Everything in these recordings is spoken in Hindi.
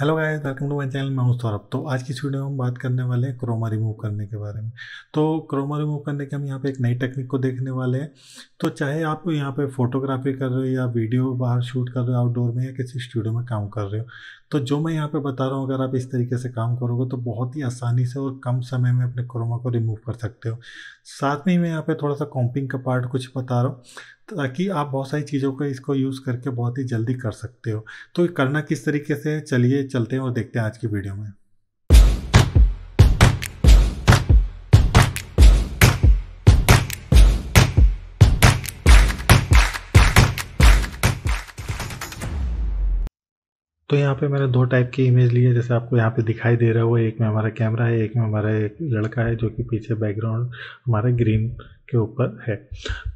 hello guys welcome to my channel मैं हूँ सौरभ तो आज की इस वीडियो में हम बात करने वाले हैं क्रोमा रिमूव करने के बारे में तो क्रोमा रिमूव करने के हम यहाँ पे एक नई टेक्निक को देखने वाले हैं तो चाहे आप यहाँ पे फोटोग्राफी कर रहे हो या वीडियो बाहर शूट कर रहे हो आउटडोर में या किसी स्टूडियो में काम कर रहे हो तो जो मैं यहाँ पर बता रहा हूँ अगर आप इस तरीके से काम करोगे तो बहुत ही आसानी से और कम समय में अपने क्रोमा को रिमूव कर सकते हो साथ में मैं यहाँ पर थोड़ा सा कॉम्पिंग का पार्ट कुछ बता रहा हूँ ताकि आप बहुत सारी चीज़ों को इसको यूज़ करके बहुत ही जल्दी कर सकते हो तो करना किस तरीके से चलिए चलते हैं और देखते हैं आज की वीडियो में तो यहाँ पे मैंने दो टाइप की इमेज ली है जैसे आपको यहाँ पे दिखाई दे रहा हुआ एक में हमारा कैमरा है एक में हमारा एक लड़का है जो कि पीछे बैकग्राउंड हमारा ग्रीन के ऊपर है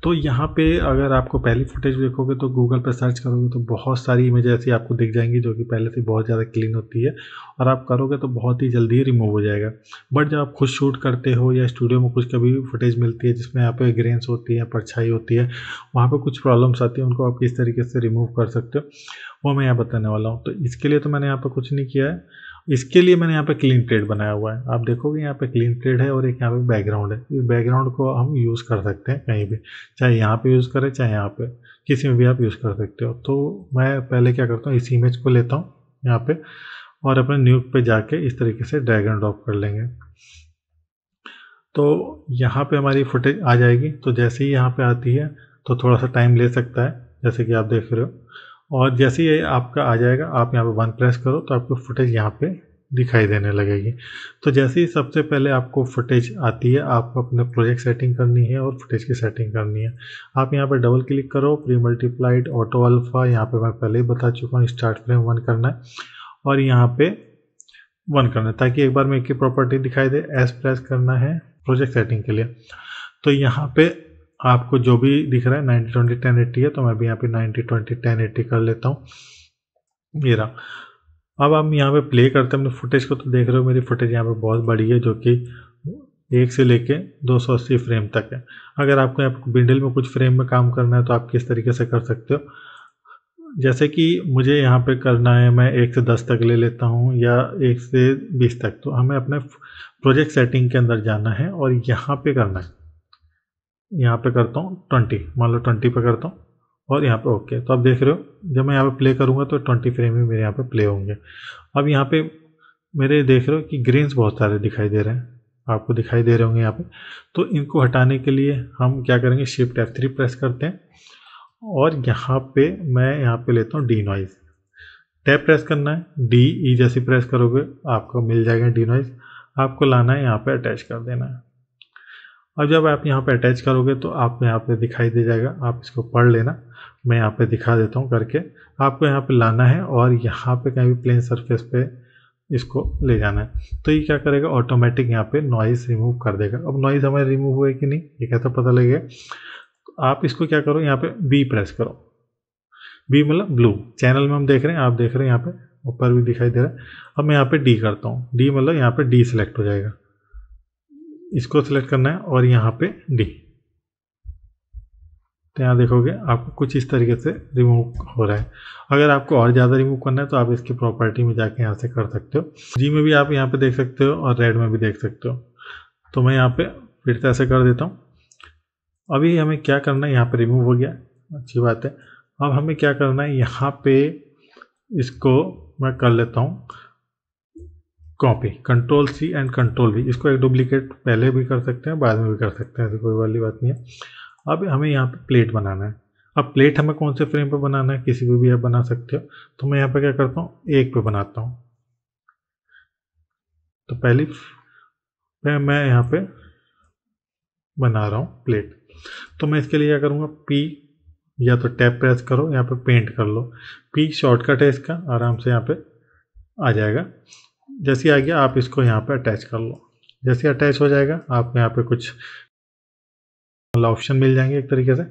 तो यहाँ पे अगर आपको पहली फुटेज देखोगे तो गूगल पर सर्च करोगे तो बहुत सारी इमेज ऐसी आपको दिख जाएंगी जो कि पहले से बहुत ज़्यादा क्लीन होती है और आप करोगे तो बहुत ही जल्दी ही रिमूव हो जाएगा बट जब आप खुद शूट करते हो या स्टूडियो में कुछ कभी भी फुटेज मिलती है जिसमें यहाँ पे ग्रेन्स होती है परछाई होती है वहाँ पर कुछ प्रॉब्लम्स आती हैं उनको आप किस तरीके से रिमूव कर सकते हो वो मैं यहाँ बताने वाला हूँ तो इसके लिए तो मैंने यहाँ पर कुछ नहीं किया है इसके लिए मैंने यहाँ पे क्लीन ट्रेड बनाया हुआ है आप देखोगे यहाँ पे क्लीन ट्रेड है और एक यहाँ पे बैकग्राउंड है इस बैकग्राउंड को हम यूज़ कर सकते हैं कहीं भी चाहे यहाँ पे यूज़ करें चाहे यहाँ पे किसी में भी आप यूज़ कर सकते हो तो मैं पहले क्या करता हूँ इस इमेज को लेता हूँ यहाँ पर और अपने न्यूक पर जाके इस तरीके से ड्रैग एंड ड्रॉप कर लेंगे तो यहाँ पर हमारी फुटेज आ जाएगी तो जैसे ही यहाँ पर आती है तो थोड़ा सा टाइम ले सकता है जैसे कि आप देख रहे हो और जैसे ही आपका आ जाएगा आप यहाँ पे वन प्रेस करो तो आपको फुटेज यहाँ पे दिखाई देने लगेगी तो जैसे ही सबसे पहले आपको फुटेज आती है आपको अपने प्रोजेक्ट सेटिंग करनी है और फुटेज की सेटिंग करनी है आप यहाँ पर डबल क्लिक करो प्री मल्टीप्लाइड ऑटो अल्फ़ा यहाँ पे मैं पहले ही बता चुका हूँ स्टार्ट फ्रेम वन करना है और यहाँ पे वन करना है ताकि एक बार में एक ही प्रॉपर्टी दिखाई दे एस प्रेस करना है प्रोजेक्ट सेटिंग के लिए तो यहाँ पे आपको जो भी दिख रहा है नाइन्टी ट्वेंटी टेन एट्टी है तो मैं भी यहाँ पे नाइन्टी ट्वेंटी टेन एट्टी कर लेता हूँ ये रहा अब हम यहाँ पे प्ले करते हैं अपने फुटेज को तो देख रहे हो मेरी फुटेज यहाँ पे बहुत बड़ी है जो कि एक से लेके 280 फ्रेम तक है अगर आपको यहाँ बिंडल में कुछ फ्रेम में काम करना है तो आप किस तरीके से कर सकते हो जैसे कि मुझे यहाँ पे करना है मैं एक से दस तक ले लेता हूँ या एक से बीस तक तो हमें अपने प्रोजेक्ट सेटिंग के अंदर जाना है और यहाँ पे करना है यहाँ पे करता हूँ ट्वेंटी मान लो ट्वेंटी पे करता हूँ और यहाँ पे ओके तो आप देख रहे हो जब मैं यहाँ पे प्ले करूँगा तो ट्वेंटी फ्रेम ही मेरे यहाँ पे प्ले होंगे अब यहाँ पे मेरे देख रहे हो कि ग्रेन्स बहुत सारे दिखाई दे रहे हैं आपको दिखाई दे रहे होंगे यहाँ पे तो इनको हटाने के लिए हम क्या करेंगे शिफ्ट एफ थ्री प्रेस करते हैं और यहाँ पे मैं यहाँ पे लेता हूँ डी नॉइज़ टैप प्रेस करना है डी ई जैसे प्रेस करोगे आपको मिल जाएगा डी नॉइज़ आपको लाना है यहाँ पे अटैच कर देना है और जब आप यहाँ पे अटैच करोगे तो आप यहाँ पे दिखाई दे जाएगा आप इसको पढ़ लेना मैं यहाँ पे दिखा देता हूँ करके आपको यहाँ पे लाना है और यहाँ पे कहीं भी प्लेन सरफेस पे इसको ले जाना है तो ये क्या करेगा ऑटोमेटिक यहाँ पे नॉइज़ रिमूव कर देगा अब नॉइज़ हमारे रिमूव हुए कि नहीं ये कैसा पता लगेगा तो आप इसको क्या करो यहाँ पर बी प्रेस करो बी मतलब ब्लू चैनल में हम देख रहे हैं आप देख रहे हैं यहाँ पर ऊपर भी दिखाई दे रहा है अब मैं यहाँ पर डी करता हूँ डी मतलब यहाँ पर डी सेलेक्ट हो जाएगा इसको सिलेक्ट करना है और यहाँ पे डी तो यहाँ देखोगे आपको कुछ इस तरीके से रिमूव हो रहा है अगर आपको और ज़्यादा रिमूव करना है तो आप इसकी प्रॉपर्टी में जाके यहाँ से कर सकते हो जी में भी आप यहाँ पे देख सकते हो और रेड में भी देख सकते हो तो मैं यहाँ पे फिर से ऐसे कर देता हूँ अभी हमें क्या करना है यहाँ पर रिमूव हो गया अच्छी बात है अब हमें क्या करना है यहाँ पर इसको मैं कर लेता हूँ copy control C and control V इसको एक डुप्लीकेट पहले भी कर सकते हैं बाद में भी कर सकते हैं ऐसी कोई वाली बात नहीं है अब हमें यहाँ पे प्लेट बनाना है अब प्लेट हमें कौन से फ्रेम पर बनाना है किसी को भी आप बना सकते हो तो मैं यहाँ पर क्या करता हूँ एक पे बनाता हूँ तो पहली पे मैं यहाँ पे बना रहा हूँ प्लेट तो मैं इसके लिए क्या करूँगा पी या तो टैप प्रेस करो यहाँ पे पेंट कर लो पी शॉर्टकट है इसका आराम से यहाँ पे आ जाएगा जैसे आ गया आप इसको यहाँ पर अटैच कर लो जैसे अटैच हो जाएगा आपको यहाँ पे कुछ ऑप्शन मिल जाएंगे एक तरीके से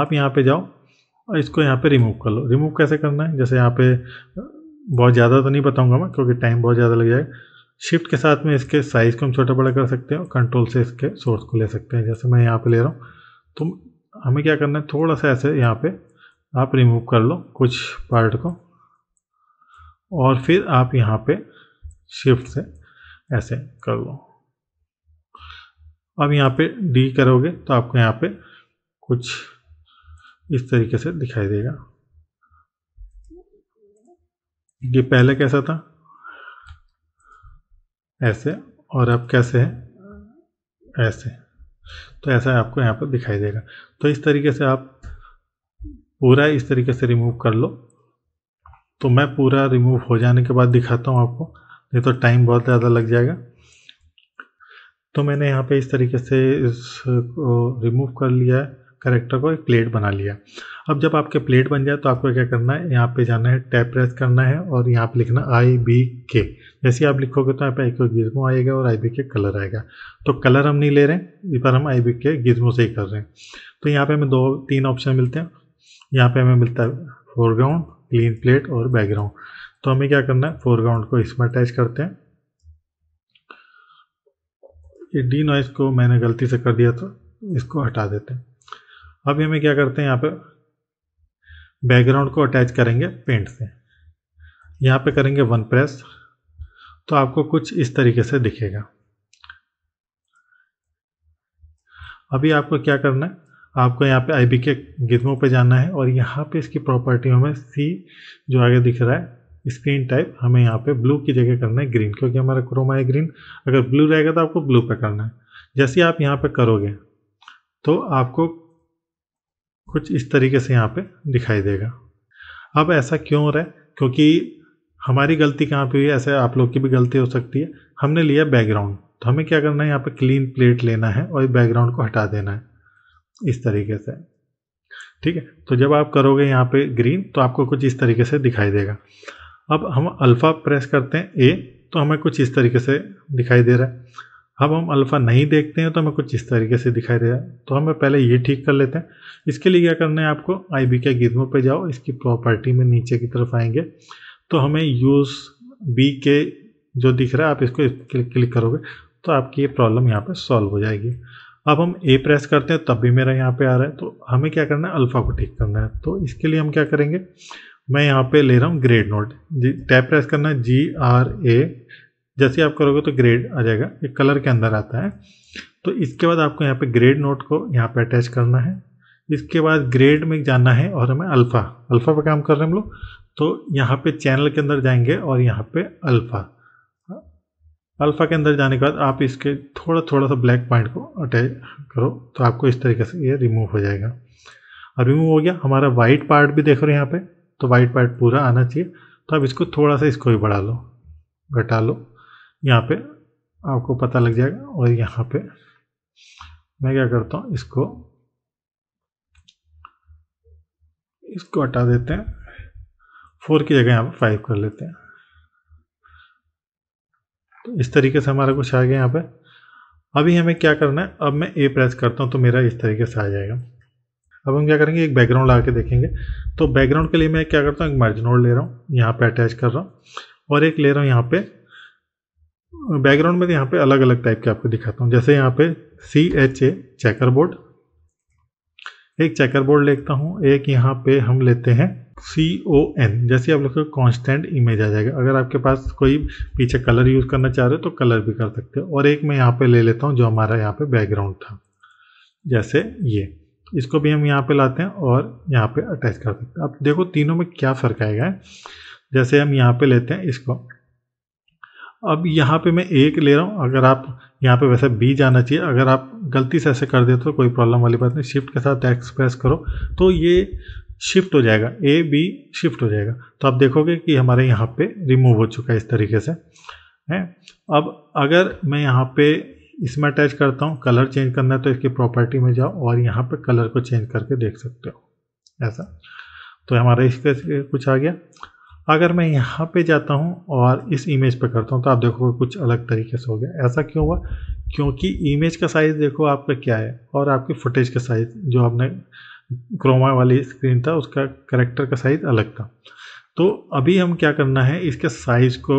आप यहाँ पे जाओ और इसको यहाँ पे रिमूव कर लो रिमूव कैसे करना है जैसे यहाँ पे बहुत ज़्यादा तो नहीं बताऊँगा मैं क्योंकि टाइम बहुत ज़्यादा लग जाएगा शिफ्ट के साथ में इसके साइज़ को हम छोटा बड़ा कर सकते हैं और कंट्रोल से इसके सोर्स को ले सकते हैं जैसे मैं यहाँ पर ले रहा हूँ तो हमें क्या करना है थोड़ा सा ऐसे यहाँ पर आप रिमूव कर लो कुछ पार्ट को और फिर आप यहाँ पर शिफ्ट से ऐसे कर लो अब यहाँ पे डी करोगे तो आपको यहाँ पे कुछ इस तरीके से दिखाई देगा ये पहले कैसा था ऐसे और अब कैसे है ऐसे तो ऐसा आपको यहाँ पर दिखाई देगा तो इस तरीके से आप पूरा इस तरीके से रिमूव कर लो तो मैं पूरा रिमूव हो जाने के बाद दिखाता हूँ आपको नहीं तो टाइम बहुत ज़्यादा लग जाएगा तो मैंने यहाँ पे इस तरीके से इस रिमूव कर लिया करेक्टर को एक प्लेट बना लिया अब जब आपके प्लेट बन जाए तो आपको क्या करना है यहाँ पे जाना है टैप प्रेस करना है और यहाँ पे लिखना आई बी के जैसे आप लिखोगे तो यहाँ पे आईको गिज्मो आएगा और आई बी के कलर आएगा तो कलर हम नहीं ले रहे हैं इस पर हम आई बी के गिज्मो से ही कर रहे हैं तो यहाँ पर हमें दो तीन ऑप्शन मिलते हैं यहाँ पर हमें मिलता है फोरग्राउंड क्लीन प्लेट और बैकग्राउंड तो हमें क्या करना है फोरग्राउंड को इसमें अटैच करते हैं ये डी नॉइस को मैंने गलती से कर दिया था इसको हटा देते हैं अब हमें क्या करते हैं यहाँ पे बैकग्राउंड को अटैच करेंगे पेंट से यहाँ पे करेंगे वन प्रेस तो आपको कुछ इस तरीके से दिखेगा अभी आपको क्या करना है आपको यहाँ पे आई बी के गिदमो पर जाना है और यहाँ पे इसकी प्रॉपर्टियों में सी जो आगे दिख रहा है स्क्रीन टाइप हमें यहाँ पे ब्लू की जगह करना है ग्रीन क्योंकि हमारा क्रोमा है ग्रीन अगर ब्लू रहेगा तो आपको ब्लू पे करना है जैसे आप यहाँ पे करोगे तो आपको कुछ इस तरीके से यहाँ पे दिखाई देगा अब ऐसा क्यों हो रहा है क्योंकि हमारी गलती कहाँ पे हुई ऐसे आप लोग की भी गलती हो सकती है हमने लिया बैकग्राउंड तो हमें क्या करना है यहाँ पर क्लीन प्लेट लेना है और बैकग्राउंड को हटा देना है इस तरीके से ठीक है तो जब आप करोगे यहाँ पे ग्रीन तो आपको कुछ इस तरीके से दिखाई देगा अब हम अल्फ़ा प्रेस करते हैं ए तो हमें कुछ इस तरीके से दिखाई दे रहा है अब हम अल्फ़ा नहीं देखते हैं तो हमें कुछ इस तरीके से दिखाई दे रहा है तो हमें पहले ये ठीक कर लेते हैं इसके लिए क्या करना है आपको आई बी के गिजमो पर जाओ इसकी प्रॉपर्टी में नीचे की तरफ आएंगे तो हमें यूज़ बी के जो दिख रहा है आप इसको क्लिक करोगे तो आपकी ये प्रॉब्लम यहाँ पर सॉल्व हो जाएगी अब हम ए प्रेस करते हैं तब भी मेरा यहाँ पर आ रहा है तो हमें क्या करना है अल्फ़ा को ठीक करना है तो इसके लिए हम क्या करेंगे मैं यहाँ पे ले रहा हूँ grade node G tab press करना जी आर ए जैसे आप करोगे तो ग्रेड आ जाएगा ये कलर के अंदर आता है तो इसके बाद आपको यहाँ पे ग्रेड नोट को यहाँ पे अटैच करना है इसके बाद ग्रेड में जाना है और हमें अल्फ़ा अल्फ़ा पे काम कर रहे हैं हम लोग तो यहाँ पे चैनल के अंदर जाएंगे और यहाँ पे अल्फ़ा अल्फ़ा के अंदर जाने के बाद आप इसके थोड़ा थोड़ा सा ब्लैक पॉइंट को अटैच करो तो आपको इस तरीके से ये रिमूव हो जाएगा और रिमूव हो गया हमारा वाइट पार्ट भी देख रहे हो यहाँ पे तो वाइट पार्ट पूरा आना चाहिए तो अब इसको थोड़ा सा इसको भी बढ़ा लो घटा लो यहाँ पे आपको पता लग जाएगा और यहाँ पे मैं क्या करता हूँ इसको इसको हटा देते हैं फोर की जगह यहाँ पे फाइव कर लेते हैं तो इस तरीके से हमारा कुछ आ गया यहाँ पे अभी हमें क्या करना है अब मैं ए प्रेस करता हूँ तो मेरा इस तरीके से आ जाएगा अब हम क्या करेंगे एक बैकग्राउंड लगा के देखेंगे तो बैकग्राउंड के लिए मैं क्या करता हूँ एक मार्जिन होल्ड ले रहा हूँ यहाँ पे अटैच कर रहा हूँ और एक ले रहा हूँ यहाँ पे बैकग्राउंड में यहाँ पे अलग अलग टाइप के आपको दिखाता हूँ जैसे यहाँ पे C H A checker board एक चेकर बोर्ड लेता हूँ एक यहाँ पे हम लेते हैं सी ओ एन जैसे आप लोग कॉन्स्टेंट इमेज आ जाएगा अगर आपके पास कोई पीछे कलर यूज़ करना चाह रहे हो तो कलर भी कर सकते हो और एक मैं यहाँ पे ले लेता हूँ जो हमारा यहाँ पे बैकग्राउंड था जैसे ये इसको भी हम यहाँ पे लाते हैं और यहाँ पे अटैच कर देते हैं अब देखो तीनों में क्या फ़र्क आएगा जैसे हम यहाँ पे लेते हैं इसको अब यहाँ पे मैं एक ले रहा हूँ अगर आप यहाँ पे वैसे बी जाना चाहिए अगर आप गलती से ऐसे कर देते हो कोई प्रॉब्लम वाली बात नहीं शिफ्ट के साथ एक्स प्रेस करो तो ये शिफ्ट हो जाएगा ए बी शिफ्ट हो जाएगा तो आप देखोगे कि हमारे यहाँ पर रिमूव हो चुका है इस तरीके से है अब अगर मैं यहाँ पे इसमें अटैच करता हूँ कलर चेंज करना है तो इसकी प्रॉपर्टी में जाओ और यहाँ पर कलर को चेंज करके देख सकते हो ऐसा तो हमारा इसका कुछ आ गया अगर मैं यहाँ पे जाता हूँ और इस इमेज पे करता हूँ तो आप देखोगे कुछ अलग तरीके से हो गया ऐसा क्यों हुआ क्योंकि इमेज का साइज़ देखो आपका क्या है और आपकी फुटेज का साइज़ जो आपने क्रोमा वाली स्क्रीन था उसका करेक्टर का साइज़ अलग था तो अभी हम क्या करना है इसके साइज़ को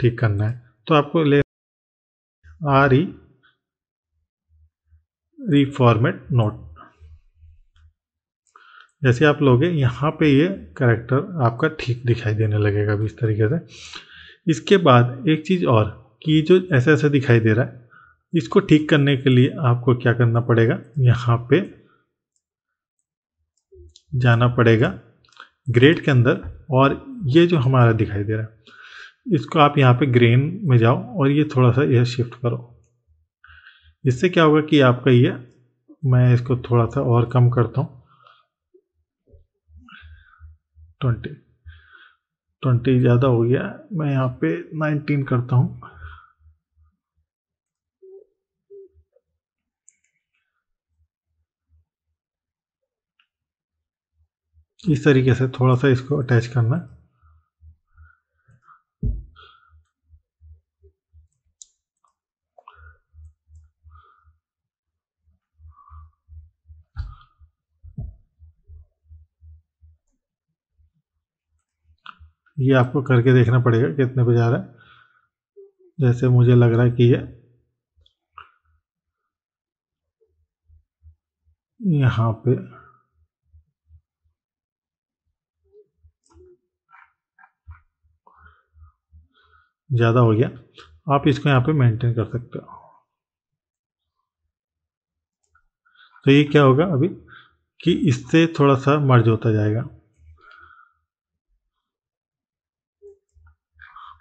ठीक करना है तो आपको ले आ रही रिफॉर्मेट नोट जैसे आप लोगे यहाँ पे ये करेक्टर आपका ठीक दिखाई देने लगेगा अभी इस तरीके से इसके बाद एक चीज़ और कि जो ऐसा ऐसा दिखाई दे रहा है इसको ठीक करने के लिए आपको क्या करना पड़ेगा यहाँ पे जाना पड़ेगा ग्रेड के अंदर और ये जो हमारा दिखाई दे रहा है इसको आप यहाँ पे ग्रेन में जाओ और ये थोड़ा सा यह शिफ्ट करो इससे क्या होगा कि आपका ये मैं इसको थोड़ा सा और कम करता हूँ ट्वेंटी ट्वेंटी ज़्यादा हो गया मैं यहाँ पे नाइनटीन करता हूँ इस तरीके से थोड़ा सा इसको अटैच करना ये आपको करके देखना पड़ेगा कितने पे जा रहा है जैसे मुझे लग रहा है कि ये यहाँ पे ज़्यादा हो गया आप इसको यहाँ पे मेंटेन कर सकते हो तो ये क्या होगा अभी कि इससे थोड़ा सा मर्ज होता जाएगा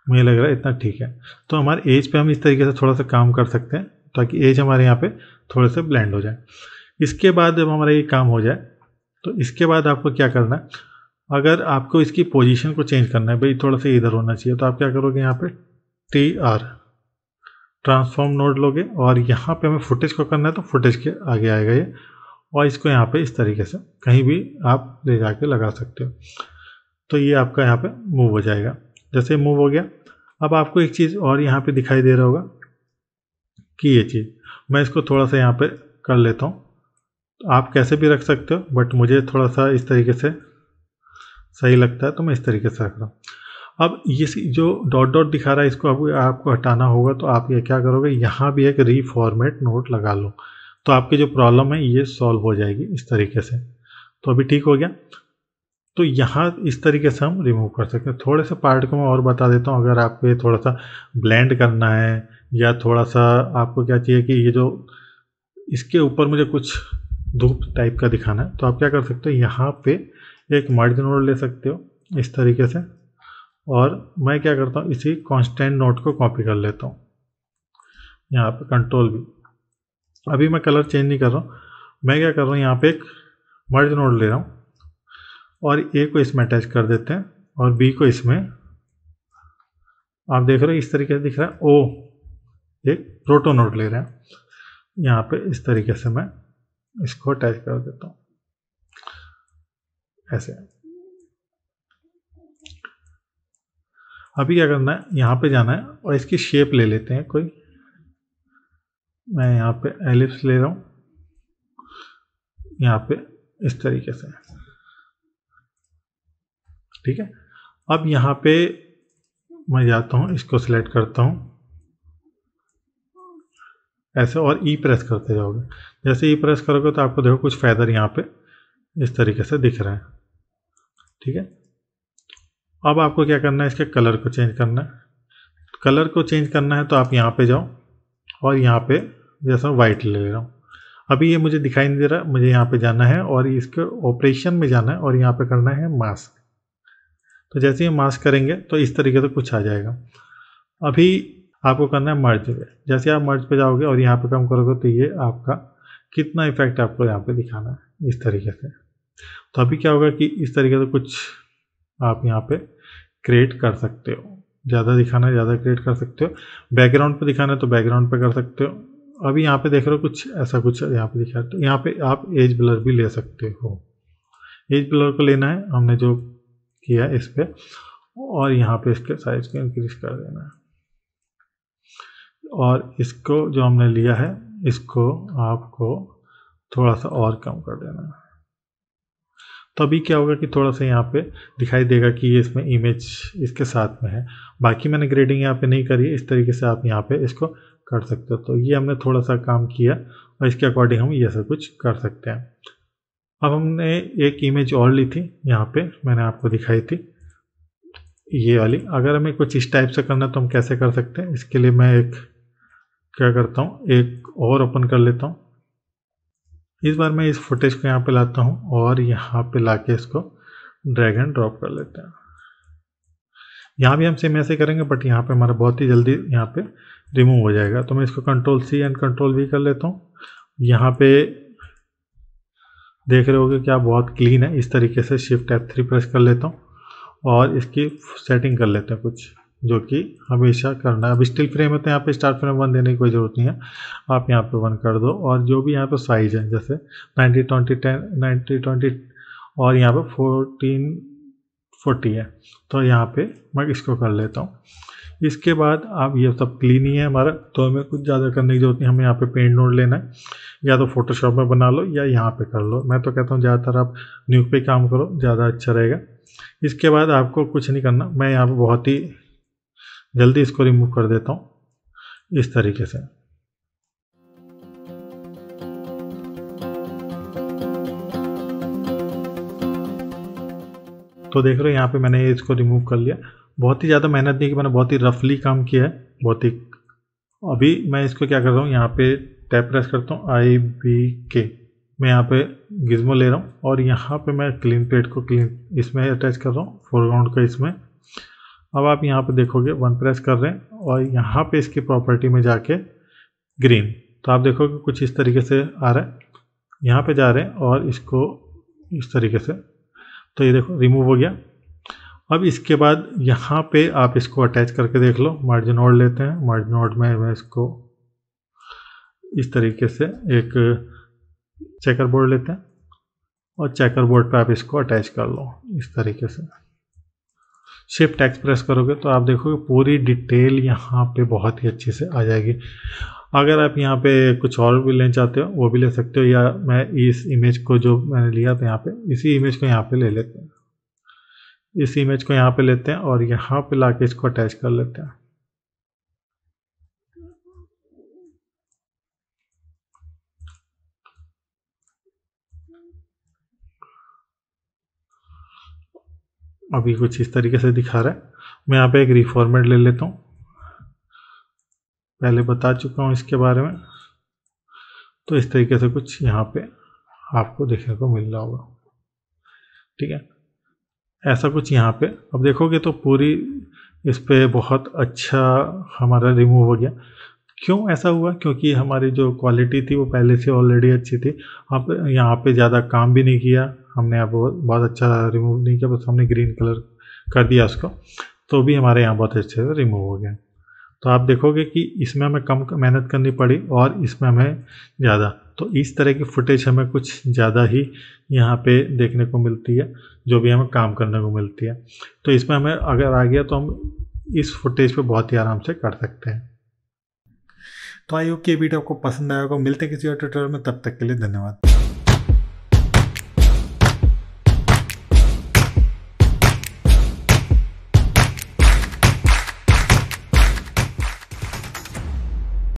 मुझे लग रहा है इतना ठीक है तो हमारे एज पे हम इस तरीके से थोड़ा सा काम कर सकते हैं ताकि एज हमारे यहाँ पे थोड़े से ब्लेंड हो जाए इसके बाद जब हमारा ये काम हो जाए तो इसके बाद आपको क्या करना है अगर आपको इसकी पोजीशन को चेंज करना है भाई थोड़ा सा इधर होना चाहिए तो आप क्या करोगे यहाँ पे टी आर ट्रांसफॉर्म नोड लोगे और यहाँ पे हमें फुटेज को करना है तो फुटेज के आगे आएगा ये और इसको यहाँ पे इस तरीके से कहीं भी आप ले जा लगा सकते हो तो ये आपका यहाँ पे मूव हो जाएगा जैसे मूव हो गया अब आपको एक चीज़ और यहाँ पे दिखाई दे रहा होगा कि ये चीज़ मैं इसको थोड़ा सा यहाँ पे कर लेता हूँ तो आप कैसे भी रख सकते हो बट मुझे थोड़ा सा इस तरीके से सही लगता है तो मैं इस तरीके से रख रहा हूँ अब ये जो डॉट डॉट दिखा रहा है इसको अब आपको हटाना होगा तो आप ये क्या करोगे यहाँ भी एक रीफॉर्मेट नोट लगा लो तो आपकी जो प्रॉब्लम है ये सॉल्व हो जाएगी इस तरीके से तो अभी ठीक हो गया तो यहाँ इस तरीके से हम रिमूव कर सकते हैं थोड़े से पार्ट को मैं और बता देता हूँ अगर आपको ये थोड़ा सा ब्लेंड करना है या थोड़ा सा आपको क्या चाहिए कि ये जो इसके ऊपर मुझे कुछ धूप टाइप का दिखाना है तो आप क्या कर सकते हो यहाँ पे एक मार्जिन नोट ले सकते हो इस तरीके से और मैं क्या करता हूँ इसी कॉन्स्टेंट नोट को कॉपी कर लेता हूँ यहाँ पर कंट्रोल भी अभी मैं कलर चेंज नहीं कर रहा हूँ मैं क्या कर रहा हूँ यहाँ पे एक मर्ज नोट ले रहा हूँ और ए को इसमें अटैच कर देते हैं और बी को इसमें आप देख रहे हो इस तरीके से दिख रहा है ओ एक प्रोटो नोट ले रहे हैं यहाँ पे इस तरीके से मैं इसको अटैच कर देता हूँ ऐसे अभी क्या करना है यहाँ पे जाना है और इसकी शेप ले लेते हैं कोई मैं यहाँ पे एलिप्स ले रहा हूँ यहाँ पे इस तरीके से ठीक है अब यहाँ पे मैं जाता हूँ इसको सिलेक्ट करता हूँ ऐसे और ई e प्रेस करते जाओगे जैसे ई e प्रेस करोगे तो आपको देखो कुछ फैदर यहाँ पे इस तरीके से दिख रहा है ठीक है अब आपको क्या करना है इसके कलर को चेंज करना है कलर को चेंज करना है तो आप यहाँ पे जाओ और यहाँ पे जैसा वाइट ले ले रहा हूँ अभी ये मुझे दिखाई नहीं दे रहा मुझे यहाँ पे जाना है और इसके ऑपरेशन में जाना है और यहाँ पे करना है मास्क तो जैसे ही मास्क करेंगे तो इस तरीके से तो कुछ आ जाएगा अभी आपको करना है मर्ज पे जैसे आप मर्ज पे जाओगे और यहाँ पे काम करोगे तो ये आपका कितना इफेक्ट आपको यहाँ पे दिखाना है इस तरीके से तो अभी क्या होगा कि इस तरीके से तो कुछ आप यहाँ पे क्रिएट कर सकते हो ज़्यादा दिखाना है ज़्यादा क्रिएट कर सकते हो बैकग्राउंड पे दिखाना है तो बैकग्राउंड पे कर सकते हो अभी यहाँ पे देख रहे हो कुछ ऐसा कुछ यहाँ पे दिखा तो यहाँ पे आप एज ब्लर भी ले सकते हो एज ब्लर को लेना है हमने जो किया इस पर और यहाँ पे इसके साइज को इंक्रीज कर देना है और इसको जो हमने लिया है इसको आपको थोड़ा सा और कम कर देना है तो अभी क्या होगा कि थोड़ा सा यहाँ पे दिखाई देगा कि ये इसमें इमेज इसके साथ में है बाकी मैंने ग्रेडिंग यहाँ पे नहीं करी इस तरीके से आप यहाँ पे इसको कर सकते हो तो ये हमने थोड़ा सा काम किया और इसके अकॉर्डिंग हम ये सब कुछ कर सकते हैं अब हमने एक इमेज और ली थी यहाँ पे मैंने आपको दिखाई थी ये वाली अगर हमें कुछ इस टाइप से करना तो हम कैसे कर सकते हैं इसके लिए मैं एक क्या करता हूँ एक और ओपन कर लेता हूँ इस बार मैं इस फुटेज को यहाँ पे लाता हूँ और यहाँ पे लाके इसको ड्रैग एंड ड्रॉप कर लेते हैं यहाँ भी हम सेम ऐसे करेंगे बट यहाँ पे हमारा बहुत ही जल्दी यहाँ पे रिमूव हो जाएगा तो मैं इसको कंट्रोल सी एंड कंट्रोल भी कर लेता हूँ यहाँ पे देख रहे होगे क्या बहुत क्लीन है इस तरीके से शिफ्ट एफ थ्री प्रेस कर लेता हूँ और इसकी सेटिंग कर लेते हैं कुछ जो कि हमेशा करना है अब स्टिल फ्रेम है तो यहाँ पे स्टार फ्रेम वन देने की कोई ज़रूरत नहीं है आप यहाँ पे वन कर दो और जो भी यहाँ पे साइज़ है जैसे ninety twenty ten ninety twenty और यहाँ पे फोर्टीन फोर्टी है तो यहाँ पे मैं इसको कर लेता हूँ इसके बाद आप ये सब क्लीन ही है हमारा तो हमें कुछ ज़्यादा करने की जरूरत नहीं हमें यहाँ पे पेंट नोट लेना है या तो फोटोशॉप में बना लो या यहाँ पे कर लो मैं तो कहता हूँ ज़्यादातर आप न्यू पे काम करो ज़्यादा अच्छा रहेगा इसके बाद आपको कुछ नहीं करना मैं यहाँ पर बहुत ही जल्दी इसको रिमूव कर देता हूँ इस तरीके से तो देख रहे हो यहाँ पे मैंने इसको रिमूव कर लिया बहुत ही ज़्यादा मेहनत नहीं कि मैंने बहुत ही रफली काम किया है बहुत ही अभी मैं इसको क्या कर रहा हूँ यहाँ पे टैप प्रेस करता हूँ आई बी के मैं यहाँ पे गिज्मो ले रहा हूँ और यहाँ पे मैं क्लीन प्लेट को क्लीन इसमें अटैच कर रहा हूँ फोरग्राउंड का इसमें अब आप यहाँ पे देखोगे वन प्रेस कर रहे हैं और यहाँ पे इसकी प्रॉपर्टी में जाके ग्रीन तो आप देखोगे कुछ इस तरीके से आ रहा है यहाँ पे जा रहे हैं और इसको इस तरीके से तो ये देखो रिमूव हो गया अब इसके बाद यहाँ पे आप इसको अटैच करके देख लो मार्जिन ऑड लेते हैं मार्जिन ऑड में मैं इसको इस तरीके से एक चेकर बोर्ड लेते हैं और चेकर बोर्ड पर आप इसको अटैच कर लो इस तरीके से शिफ्ट एक्सप्रेस करोगे तो आप देखोगे पूरी डिटेल यहाँ पे बहुत ही अच्छे से आ जाएगी अगर आप यहाँ पे कुछ और भी लेना चाहते हो वो भी ले सकते हो या मैं इस इमेज को जो मैंने लिया था यहाँ पे इसी इमेज को यहाँ पे ले लेते हैं इस इमेज को यहाँ पे लेते हैं और यहाँ पे लाके इसको अटैच कर लेते हैं अभी कुछ इस तरीके से दिखा रहा है मैं यहाँ पे एक रिफॉर्मेट ले लेता हूँ पहले बता चुका हूँ इसके बारे में तो इस तरीके से कुछ यहाँ पे आपको देखने को मिल रहा होगा ठीक है ऐसा कुछ यहाँ पे अब देखोगे तो पूरी इस पर बहुत अच्छा हमारा रिमूव हो गया क्यों ऐसा हुआ क्योंकि हमारी जो क्वालिटी थी वो पहले से ऑलरेडी अच्छी थी आप यहाँ पे ज़्यादा काम भी नहीं किया हमने अब बहुत अच्छा रिमूव नहीं किया बस हमने ग्रीन कलर कर दिया उसको तो भी हमारे यहाँ बहुत अच्छे से रिमूव हो गया तो आप देखोगे कि इसमें हमें कम मेहनत करनी पड़ी और इसमें हमें ज़्यादा तो इस तरह की फुटेज हमें कुछ ज़्यादा ही यहाँ पे देखने को मिलती है जो भी हमें काम करने को मिलती है तो इसमें हमें अगर आ गया तो हम इस फुटेज पे बहुत ही आराम से कर सकते हैं तो आई होप ये वीडियो आपको पसंद आएगा मिलते हैं किसी और ट्विटर में तब तक के लिए धन्यवाद